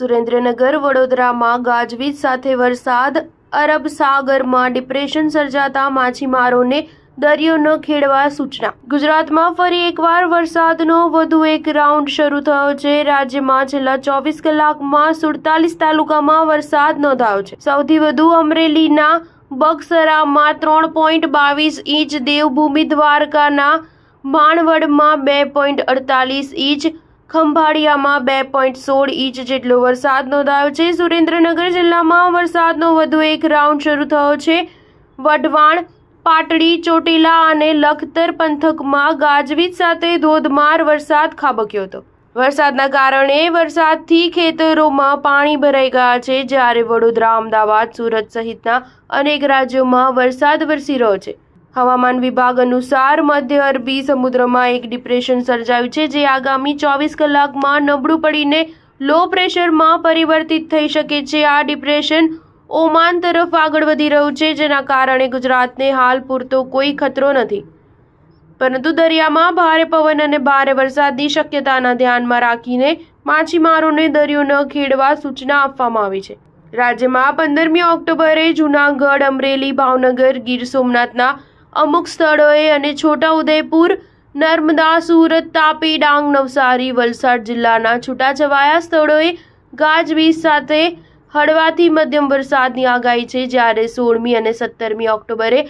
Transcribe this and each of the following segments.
સુરેન્દ્રનગર વડોદરામાં ગાજવીજ સાથે વરસાદ અરબ સાગરમાં ડિપ્રેશન સર્જાતા માછીમારોને દરિયો ન ખેડવા સૂચના ગુજરાતમાં ફરી એકવાર વરસાદનો વધુ એક રાઉન્ડ શરૂ થયો છે રાજ્યમાં છેલ્લા ચોવીસ કલાકમાં સુડતાલીસ તાલુકામાં વરસાદ નોંધાયો છે સૌથી વધુ અમરેલીના બગસરામાં ત્રણ પોઈન્ટ બાવીસ ઇંચ દેવભૂમિ દ્વારકાના માણવડમાં બે પોઈન્ટ અડતાલીસ ઇંચ ખંભાળિયામાં બે પોઈન્ટ સોળ ઇંચ જેટલો વરસાદ નોંધાયો છે સુરેન્દ્રનગર જિલ્લામાં વરસાદનો વધુ એક રાઉન્ડ શરૂ થયો છે વઢવાણ પાટડી ચોટીલા અને લખતર પંથકમાં ગાજવીજ સાથે ધોધમાર વરસાદ ખાબક્યો હતો વરસાદના કારણે વરસાદથી ખેતરોમાં પાણી ભરાઈ ગયા છે જ્યારે વડોદરા અમદાવાદ સુરત સહિતના અનેક રાજ્યોમાં વરસાદ વરસી રહ્યો છે હવામાન વિભાગ અનુસાર મધ્ય અરબી સમુદ્રમાં એક ડિપ્રેશન સર્જાયું છે જે આગામી ચોવીસ કલાકમાં નબળું પડીને લો પ્રેશરમાં પરિવર્તિત થઈ શકે છે આ ડિપ્રેશન ઓમાન તરફ આગળ વધી રહ્યું છે જેના કારણે ગુજરાતને હાલ પૂરતો કોઈ ખતરો નથી પરંતુ દરિયામાં ભારે પવન અને ભારે વરસાદની શક્યતાના ધ્યાનમાં રાખીને માછીમારોને દરિયો ન ખેડવા સૂચના આપવામાં આવી છે રાજ્યમાં પંદરમી ઓક્ટોબરે જૂનાગઢ અમરેલી ભાવનગર ગીર સોમનાથના અમુક સ્થળોએ અને છોટા ઉદયપુર નર્મદા સુરત તાપી ડાંગ નવસારી વલસાડ જિલ્લાના છૂટાછવાયા સ્થળોએ ગાજવીજ સાથે હળવાથી મધ્યમ વરસાદની આગાહી છે જ્યારે સોળમી અને સત્તરમી ઓક્ટોબરે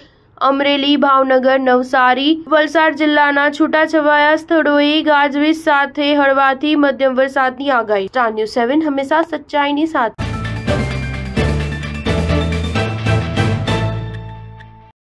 અમરેલી ભાવનગર નવસારી વલસાડ જિલ્લાના છૂટાછવાયા સ્થળોએ ગાજવીજ સાથે હળવાથી મધ્યમ વરસાદની આગાહી સ્ટાર સેવન હંમેશા સચ્ચાઈની સાથે